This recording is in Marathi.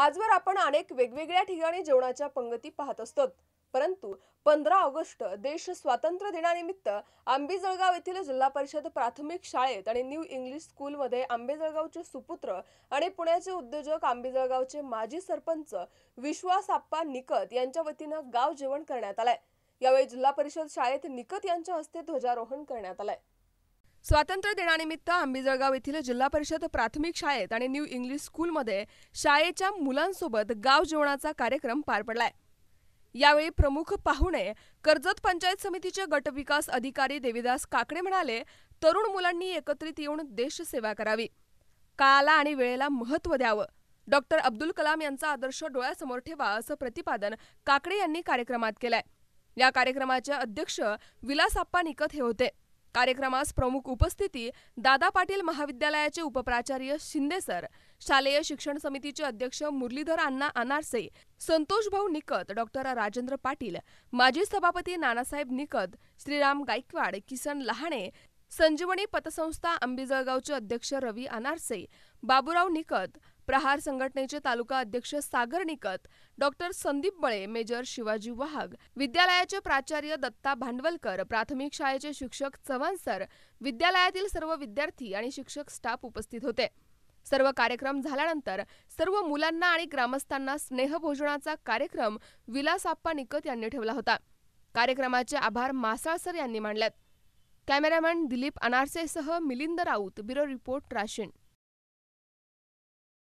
आजवर आपण अनेक वेगवेगळ्या ठिकाणी जेवणाच्या पंगती पाहत असतो परंतु पंधरा ऑगस्ट देश स्वातंत्र्य दिनानिमित्त आंबेजळगाव येथील जिल्हा परिषद प्राथमिक शाळेत आणि न्यू इंग्लिश स्कूलमध्ये आंबेजळगावचे सुपुत्र आणि पुण्याचे उद्योजक आंबेजळगावचे माजी सरपंच विश्वास आप्पा निकत यांच्या वतीनं गाव जेवण करण्यात आलंय यावेळी जिल्हा परिषद शाळेत निकत यांच्या हस्ते ध्वजारोहण करण्यात आलंय स्वातंत्र्य दिनानिमित्त आंबिजळगाव येथील जिल्हा परिषद प्राथमिक शाळेत आणि न्यू इंग्लिश स्कूलमध्ये शाळेच्या मुलांसोबत गाव जेवणाचा कार्यक्रम पार पडलाय यावेळी प्रमुख पाहुणे कर्जत पंचायत समितीचे गटविकास अधिकारी देविदास काकडे म्हणाले तरुण मुलांनी एकत्रित येऊन देशसेवा करावी काळाला आणि वेळेला महत्त्व द्यावं डॉक्टर अब्दुल कलाम यांचा आदर्श डोळ्यासमोर ठेवा असं प्रतिपादन काकडे यांनी कार्यक्रमात केलंय या कार्यक्रमाचे अध्यक्ष विलास आप्पा निकत हे होते कार्यक्रमास प्रमुख उपस्थिती दादा पाटील महाविद्यालयाचे उपप्राचार्य शिंदेसर शालेय शिक्षण समितीचे अध्यक्ष मुरलीधर अण्णा अनारसे संतोष भाऊ निकत डॉक्टर राजेंद्र पाटील माजी सभापती नानासाहेब निकत श्रीराम गायकवाड किसन लहाणे संजीवनी पतसंस्था अंबिजळगावचे अध्यक्ष रवी अनारसे बाबुराव निकत प्रहार संघटनेचे तालुका अध्यक्ष सागर निकत डॉक्टर संदीप बळे मेजर शिवाजी वाघ विद्यालयाचे प्राचार्य दत्ता भांडवलकर प्राथमिक शाळेचे शिक्षक चव्हाण सर विद्यालयातील सर्व विद्यार्थी आणि शिक्षक स्टाफ उपस्थित होते सर्व कार्यक्रम झाल्यानंतर सर्व मुलांना आणि ग्रामस्थांना स्नेहभोजनाचा कार्यक्रम विलास आप्पा निकत यांनी ठेवला होता कार्यक्रमाचे आभार मासाळ सर यांनी मानलेत कॅमेरामॅन दिलीप अनारसेसह मिलिंद राऊत ब्युरो रिपोर्ट राशीन